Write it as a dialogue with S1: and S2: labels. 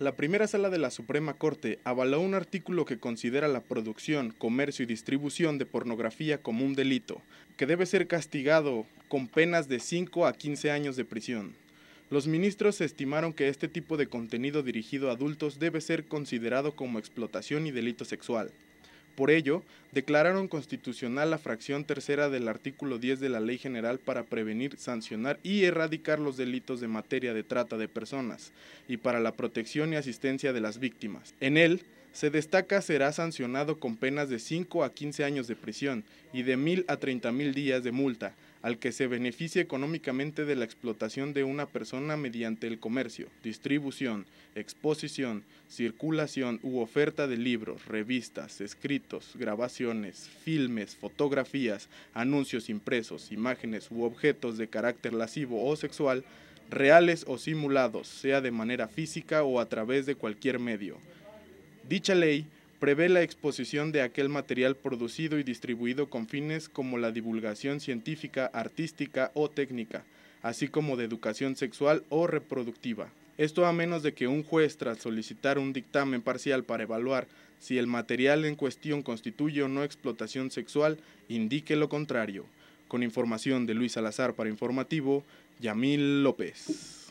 S1: La primera sala de la Suprema Corte avaló un artículo que considera la producción, comercio y distribución de pornografía como un delito, que debe ser castigado con penas de 5 a 15 años de prisión. Los ministros estimaron que este tipo de contenido dirigido a adultos debe ser considerado como explotación y delito sexual. Por ello, declararon constitucional la fracción tercera del artículo 10 de la Ley General para prevenir, sancionar y erradicar los delitos de materia de trata de personas y para la protección y asistencia de las víctimas. En él, se destaca será sancionado con penas de 5 a 15 años de prisión y de 1.000 a 30.000 días de multa, al que se beneficie económicamente de la explotación de una persona mediante el comercio, distribución, exposición, circulación u oferta de libros, revistas, escritos, grabaciones, filmes, fotografías, anuncios impresos, imágenes u objetos de carácter lascivo o sexual, reales o simulados, sea de manera física o a través de cualquier medio Dicha ley prevé la exposición de aquel material producido y distribuido con fines como la divulgación científica, artística o técnica, así como de educación sexual o reproductiva. Esto a menos de que un juez, tras solicitar un dictamen parcial para evaluar si el material en cuestión constituye o no explotación sexual, indique lo contrario. Con información de Luis Salazar para Informativo, Yamil López.